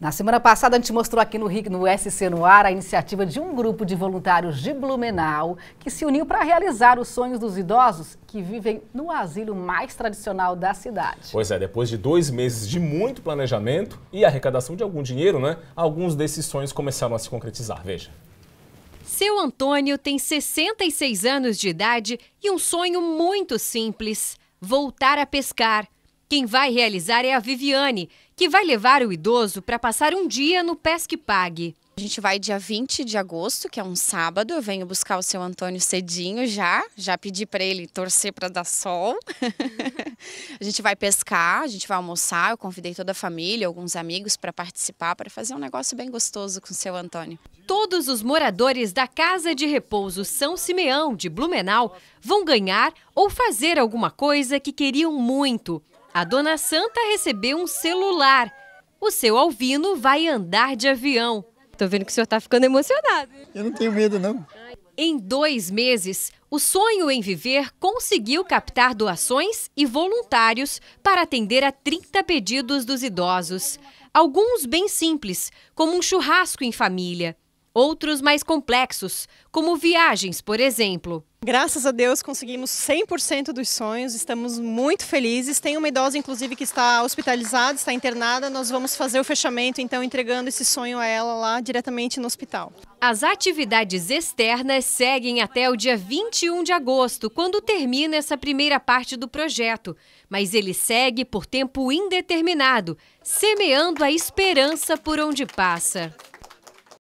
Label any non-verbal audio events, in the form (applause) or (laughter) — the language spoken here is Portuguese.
Na semana passada, a gente mostrou aqui no RIC, no SC no Ar, a iniciativa de um grupo de voluntários de Blumenau que se uniu para realizar os sonhos dos idosos que vivem no asilo mais tradicional da cidade. Pois é, depois de dois meses de muito planejamento e arrecadação de algum dinheiro, né, alguns desses sonhos começaram a se concretizar. Veja. Seu Antônio tem 66 anos de idade e um sonho muito simples: voltar a pescar. Quem vai realizar é a Viviane, que vai levar o idoso para passar um dia no Pesque Pague. A gente vai dia 20 de agosto, que é um sábado. Eu venho buscar o seu Antônio cedinho já. Já pedi para ele torcer para dar sol. (laughs) a gente vai pescar, a gente vai almoçar. Eu convidei toda a família, alguns amigos para participar, para fazer um negócio bem gostoso com o seu Antônio. Todos os moradores da Casa de Repouso São Simeão, de Blumenau, vão ganhar ou fazer alguma coisa que queriam muito. A dona Santa recebeu um celular. O seu Alvino vai andar de avião. Tô vendo que o senhor tá ficando emocionado. Eu não tenho medo, não. Em dois meses, o Sonho em Viver conseguiu captar doações e voluntários para atender a 30 pedidos dos idosos. Alguns bem simples, como um churrasco em família. Outros mais complexos, como viagens, por exemplo. Graças a Deus conseguimos 100% dos sonhos, estamos muito felizes. Tem uma idosa, inclusive, que está hospitalizada, está internada. Nós vamos fazer o fechamento, então, entregando esse sonho a ela lá diretamente no hospital. As atividades externas seguem até o dia 21 de agosto, quando termina essa primeira parte do projeto. Mas ele segue por tempo indeterminado, semeando a esperança por onde passa.